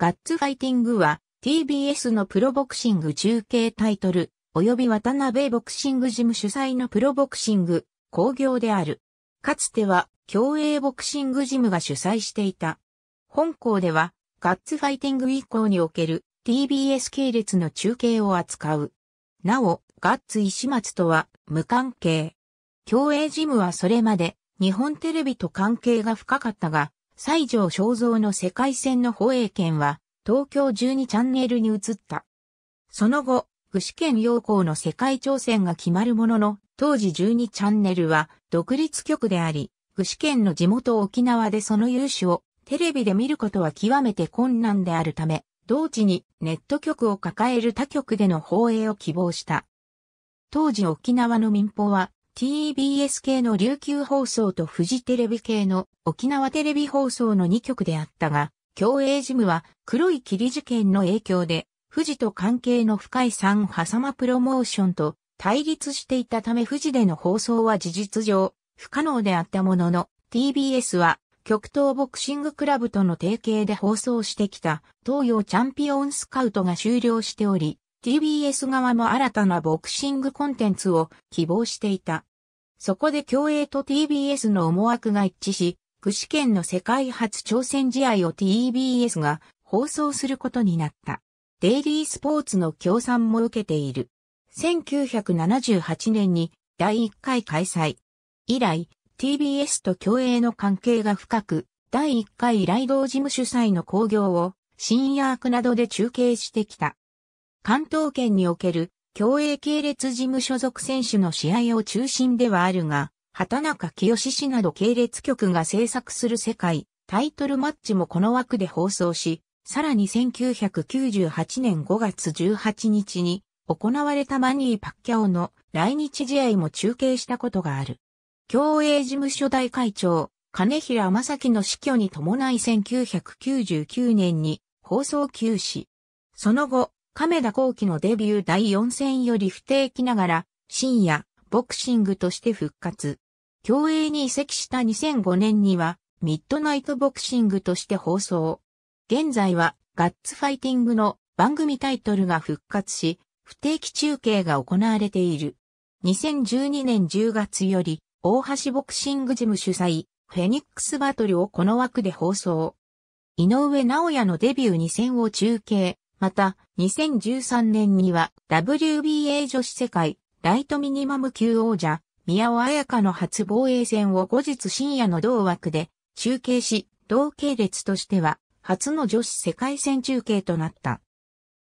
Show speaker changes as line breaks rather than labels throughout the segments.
ガッツファイティングは TBS のプロボクシング中継タイトル及び渡辺ボクシングジム主催のプロボクシング工業である。かつては競泳ボクシングジムが主催していた。本校ではガッツファイティング以降における TBS 系列の中継を扱う。なお、ガッツ石松とは無関係。競泳ジムはそれまで日本テレビと関係が深かったが、西条正造の世界戦の放映権は、東京12チャンネルに移った。その後、具志堅要項の世界挑戦が決まるものの、当時12チャンネルは独立局であり、具志堅の地元沖縄でその勇姿をテレビで見ることは極めて困難であるため、同時にネット局を抱える他局での放映を希望した。当時沖縄の民放は TBS 系の琉球放送とフジテレビ系の沖縄テレビ放送の2局であったが、共栄ジムは黒い霧事件の影響で、富士と関係の深い三狭間プロモーションと対立していたため富士での放送は事実上不可能であったものの、TBS は極東ボクシングクラブとの提携で放送してきた東洋チャンピオンスカウトが終了しており、TBS 側も新たなボクシングコンテンツを希望していた。そこで競泳と TBS の思惑が一致し、串県の世界初挑戦試合を TBS が放送することになった。デイリースポーツの協賛も受けている。1978年に第1回開催。以来、TBS と競泳の関係が深く、第1回来道事務主催の興行を深夜クなどで中継してきた。関東圏における競泳系列事務所属選手の試合を中心ではあるが、畑中清氏など系列局が制作する世界、タイトルマッチもこの枠で放送し、さらに1998年5月18日に行われたマニー・パッキャオの来日試合も中継したことがある。競泳事務所大会長、金平正樹の死去に伴い1999年に放送休止。その後、亀田光輝のデビュー第4戦より不定期ながら、深夜、ボクシングとして復活。競泳に移籍した2005年には、ミッドナイトボクシングとして放送。現在は、ガッツファイティングの番組タイトルが復活し、不定期中継が行われている。2012年10月より、大橋ボクシングジム主催、フェニックスバトルをこの枠で放送。井上直也のデビュー2戦を中継、また、2013年には WBA 女子世界ライトミニマム級王者、宮尾彩香の初防衛戦を後日深夜の同枠で中継し、同系列としては初の女子世界戦中継となった。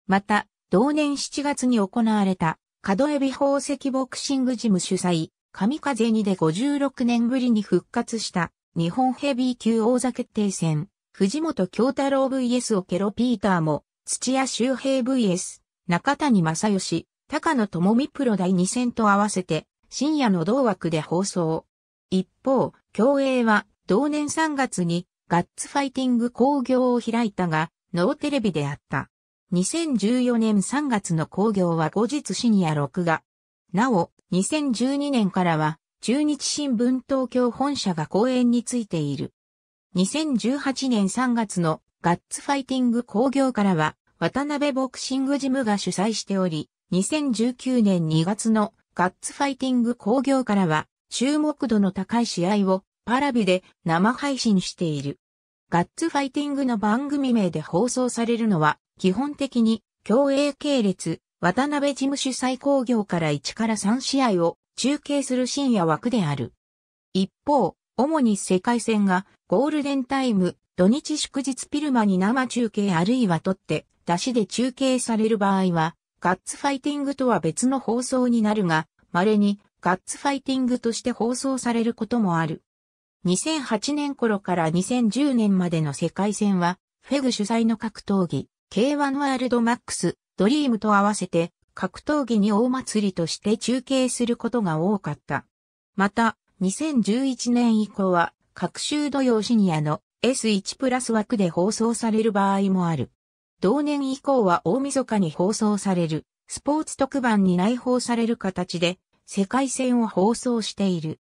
また、同年7月に行われた、角エビ宝石ボクシングジム主催、神風にで56年ぶりに復活した日本ヘビー級王座決定戦、藤本京太郎 VS オケロピーターも土屋周平 VS、中谷正義、高野智美プロ第2戦と合わせて、深夜の同枠で放送。一方、競泳は、同年3月に、ガッツファイティング工業を開いたが、ノーテレビであった。2014年3月の工業は後日深夜録画。なお、2012年からは、中日新聞東京本社が公演についている。2018年3月のガッツファイティング工業からは、渡辺ボクシングジムが主催しており、2019年2月のガッツファイティング工業からは、注目度の高い試合をパラビで生配信している。ガッツファイティングの番組名で放送されるのは、基本的に、競泳系列、渡辺事務主催工業から1から3試合を中継する深夜枠である。一方、主に世界戦がゴールデンタイム、土日祝日ピルマに生中継あるいは取ってなしで中継される場合は、ガッツファイティングとは別の放送になるが、稀にガッツファイティングとして放送されることもある。2008年頃から2010年までの世界戦は、フェグ主催の格闘技、K1 ワールドマックス、ドリームと合わせて、格闘技に大祭りとして中継することが多かった。また、2011年以降は、各週土曜深夜の S1 プラス枠で放送される場合もある。同年以降は大晦日に放送される、スポーツ特番に内包される形で、世界戦を放送している。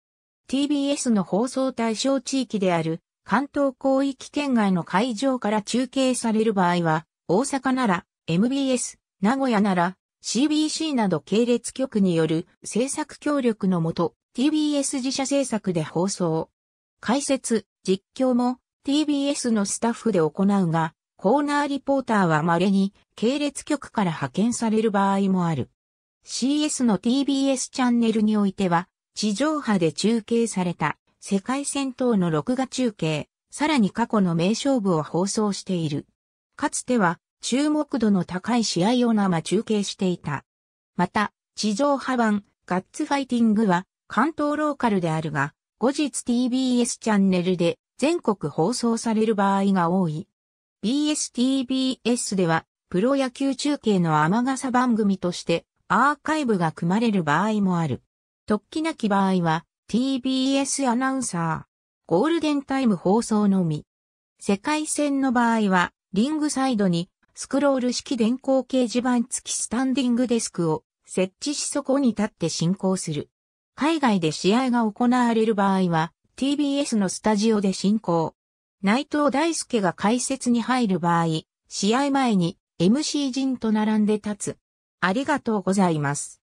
TBS の放送対象地域である、関東広域圏外の会場から中継される場合は、大阪なら MBS、名古屋なら CBC など系列局による制作協力のもと、TBS 自社制作で放送。解説、実況も TBS のスタッフで行うが、コーナーリポーターは稀に系列局から派遣される場合もある。CS の TBS チャンネルにおいては、地上波で中継された世界戦闘の録画中継、さらに過去の名勝負を放送している。かつては注目度の高い試合を生中継していた。また、地上波版ガッツファイティングは関東ローカルであるが、後日 TBS チャンネルで全国放送される場合が多い。BSTBS では、プロ野球中継の雨傘番組としてアーカイブが組まれる場合もある。突起なき場合は TBS アナウンサー、ゴールデンタイム放送のみ。世界戦の場合は、リングサイドにスクロール式電光掲示板付きスタンディングデスクを設置しそこに立って進行する。海外で試合が行われる場合は、TBS のスタジオで進行。内藤大輔が解説に入る場合、試合前に MC 陣と並んで立つ。ありがとうございます。